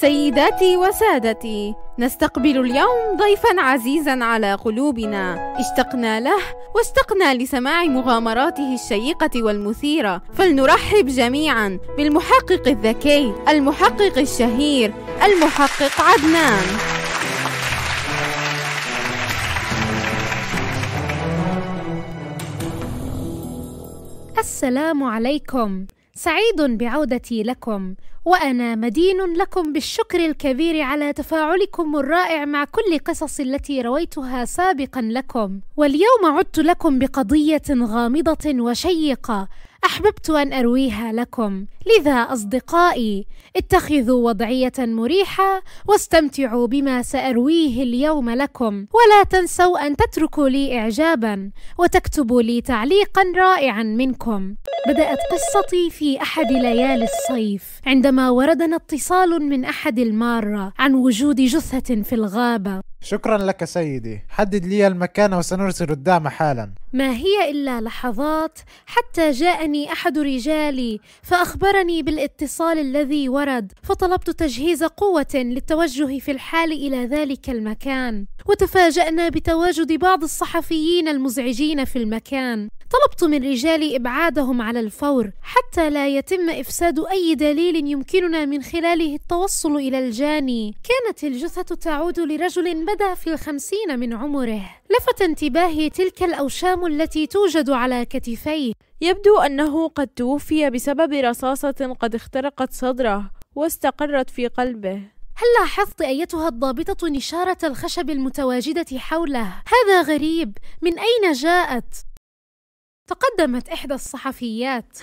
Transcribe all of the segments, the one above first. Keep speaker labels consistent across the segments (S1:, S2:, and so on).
S1: سيداتي وسادتي نستقبل اليوم ضيفا عزيزا على قلوبنا اشتقنا له واشتقنا لسماع مغامراته الشيقة والمثيرة فلنرحب جميعا بالمحقق الذكي المحقق الشهير المحقق عدنان السلام عليكم سعيد بعودتي لكم وأنا مدين لكم بالشكر الكبير على تفاعلكم الرائع مع كل قصص التي رويتها سابقا لكم واليوم عدت لكم بقضية غامضة وشيقة احببت ان ارويها لكم لذا اصدقائي اتخذوا وضعيه مريحه واستمتعوا بما سارويه اليوم لكم ولا تنسوا ان تتركوا لي اعجابا وتكتبوا لي تعليقا رائعا منكم بدات قصتي في احد ليالي الصيف عندما وردنا اتصال من احد الماره عن وجود جثه في الغابه شكرا لك سيدي حدد لي المكان وسنرسل الدعم حالا ما هي الا لحظات حتى جاءني احد رجالي فاخبرني بالاتصال الذي ورد فطلبت تجهيز قوه للتوجه في الحال الى ذلك المكان وتفاجانا بتواجد بعض الصحفيين المزعجين في المكان طلبت من رجالي إبعادهم على الفور حتى لا يتم إفساد أي دليل يمكننا من خلاله التوصل إلى الجاني كانت الجثث تعود لرجل بدا في الخمسين من عمره لفت انتباهي تلك الأوشام التي توجد على كتفيه يبدو أنه قد توفي بسبب رصاصة قد اخترقت صدره واستقرت في قلبه هل لاحظت أيتها الضابطة نشارة الخشب المتواجدة حوله؟ هذا غريب، من أين جاءت؟ تقدمت إحدى الصحفيات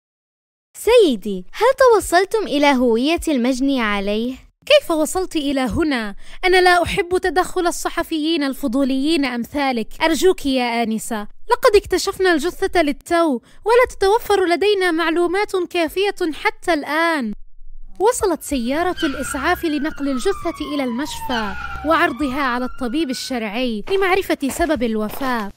S1: سيدي هل توصلتم إلى هوية المجني عليه؟ كيف وصلت إلى هنا؟ أنا لا أحب تدخل الصحفيين الفضوليين أمثالك أرجوك يا آنسة لقد اكتشفنا الجثة للتو ولا تتوفر لدينا معلومات كافية حتى الآن وصلت سيارة الإسعاف لنقل الجثة إلى المشفى وعرضها على الطبيب الشرعي لمعرفة سبب الوفاة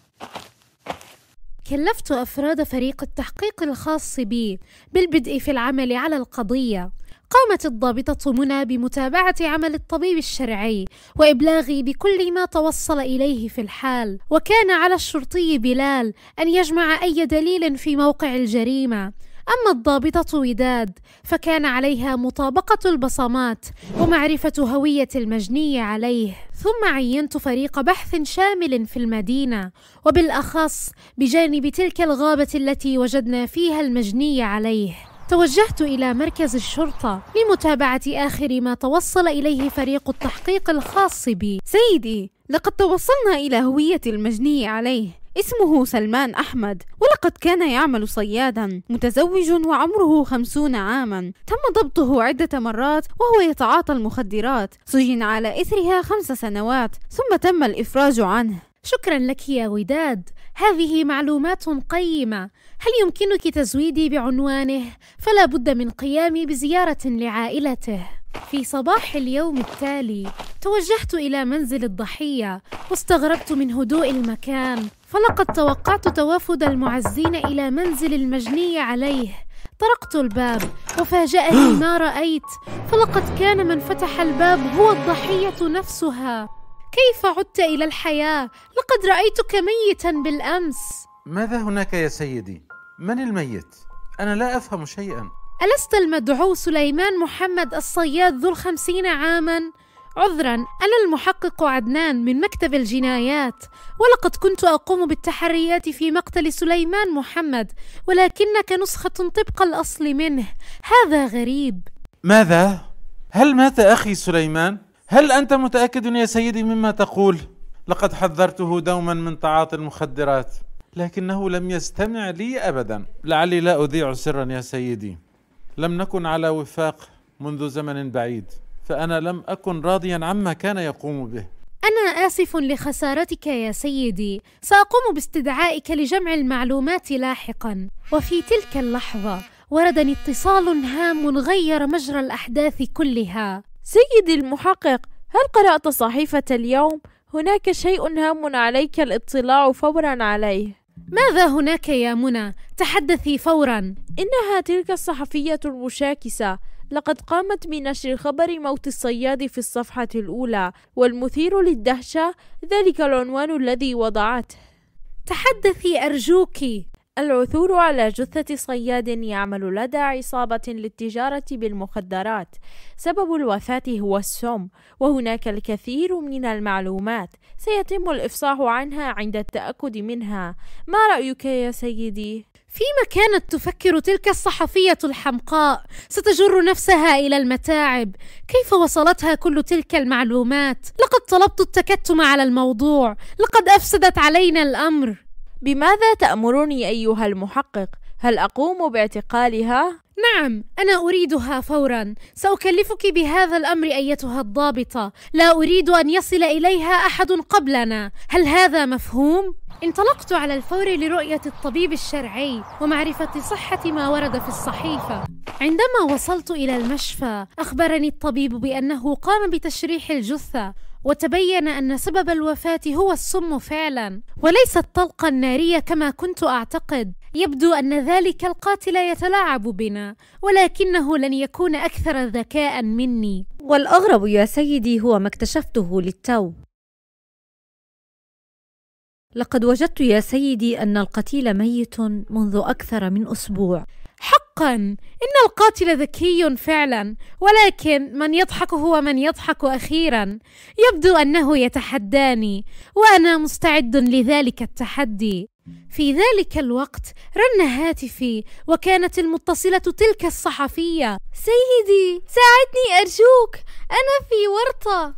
S1: كلفت أفراد فريق التحقيق الخاص بي بالبدء في العمل على القضية قامت الضابطة منى بمتابعة عمل الطبيب الشرعي وإبلاغي بكل ما توصل إليه في الحال، وكان على الشرطي بلال أن يجمع أي دليل في موقع الجريمة، أما الضابطة وداد فكان عليها مطابقة البصمات ومعرفة هوية المجني عليه ثم عينت فريق بحث شامل في المدينة وبالأخص بجانب تلك الغابة التي وجدنا فيها المجني عليه توجهت إلى مركز الشرطة لمتابعة آخر ما توصل إليه فريق التحقيق الخاص بي سيدي لقد توصلنا إلى هوية المجني عليه اسمه سلمان أحمد ولقد كان يعمل صيادا متزوج وعمره خمسون عاما تم ضبطه عدة مرات وهو يتعاطى المخدرات سجن على إثرها خمس سنوات ثم تم الإفراج عنه شكرا لك يا وداد هذه معلومات قيمة هل يمكنك تزويدي بعنوانه؟ فلا بد من قيامي بزيارة لعائلته في صباح اليوم التالي توجهت إلى منزل الضحية واستغربت من هدوء المكان فلقد توقعت توافد المعزين إلى منزل المجني عليه طرقت الباب وفاجأني ما رأيت فلقد كان من فتح الباب هو الضحية نفسها كيف عدت إلى الحياة؟ لقد رأيتك ميتا بالأمس ماذا هناك يا سيدي؟ من الميت؟ أنا لا أفهم شيئا ألست المدعو سليمان محمد الصياد ذو الخمسين عاماً؟ عذرا أنا المحقق عدنان من مكتب الجنايات ولقد كنت أقوم بالتحريات في مقتل سليمان محمد ولكنك نسخة طبق الأصل منه هذا غريب ماذا؟ هل مات أخي سليمان؟ هل أنت متأكد يا سيدي مما تقول؟ لقد حذرته دوما من تعاطي المخدرات لكنه لم يستمع لي أبدا لعلي لا أذيع سرا يا سيدي لم نكن على وفاق منذ زمن بعيد فانا لم اكن راضيا عما كان يقوم به انا اسف لخسارتك يا سيدي ساقوم باستدعائك لجمع المعلومات لاحقا وفي تلك اللحظه وردني اتصال هام غير مجرى الاحداث كلها سيدي المحقق هل قرات صحيفه اليوم هناك شيء هام عليك الاطلاع فورا عليه ماذا هناك يا منى تحدثي فورا انها تلك الصحفيه المشاكسه لقد قامت بنشر خبر موت الصياد في الصفحه الاولى والمثير للدهشه ذلك العنوان الذي وضعته تحدثي ارجوك العثور على جثة صياد يعمل لدى عصابة للتجارة بالمخدرات. سبب الوفاة هو السم، وهناك الكثير من المعلومات سيتم الإفصاح عنها عند التأكد منها. ما رأيك يا سيدي؟ فيما كانت تفكر تلك الصحفية الحمقاء ستجر نفسها إلى المتاعب كيف وصلتها كل تلك المعلومات لقد طلبت التكتم على الموضوع لقد أفسدت علينا الأمر بماذا تأمرني أيها المحقق؟ هل أقوم باعتقالها؟ نعم أنا أريدها فورا سأكلفك بهذا الأمر أيتها الضابطة لا أريد أن يصل إليها أحد قبلنا هل هذا مفهوم؟ انطلقت على الفور لرؤية الطبيب الشرعي ومعرفة صحة ما ورد في الصحيفة عندما وصلت إلى المشفى أخبرني الطبيب بأنه قام بتشريح الجثة وتبين أن سبب الوفاة هو السم فعلا وليس الطلقة النارية كما كنت أعتقد يبدو أن ذلك القاتل يتلاعب بنا ولكنه لن يكون أكثر ذكاء مني والأغرب يا سيدي هو ما اكتشفته للتو لقد وجدت يا سيدي أن القتيل ميت منذ أكثر من أسبوع حقا إن القاتل ذكي فعلا ولكن من يضحك هو من يضحك أخيرا يبدو أنه يتحداني وأنا مستعد لذلك التحدي في ذلك الوقت رن هاتفي وكانت المتصلة تلك الصحفية سيدي ساعدني أرجوك أنا في ورطة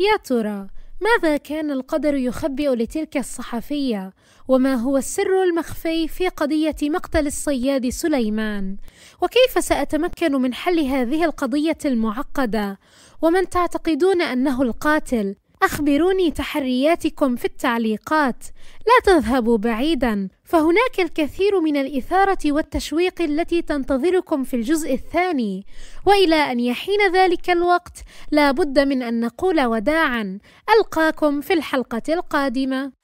S1: يا ترى ماذا كان القدر يخبئ لتلك الصحفية وما هو السر المخفي في قضية مقتل الصياد سليمان وكيف سأتمكن من حل هذه القضية المعقدة ومن تعتقدون أنه القاتل أخبروني تحرياتكم في التعليقات لا تذهبوا بعيدا فهناك الكثير من الإثارة والتشويق التي تنتظركم في الجزء الثاني وإلى أن يحين ذلك الوقت لا بد من أن نقول وداعا ألقاكم في الحلقة القادمة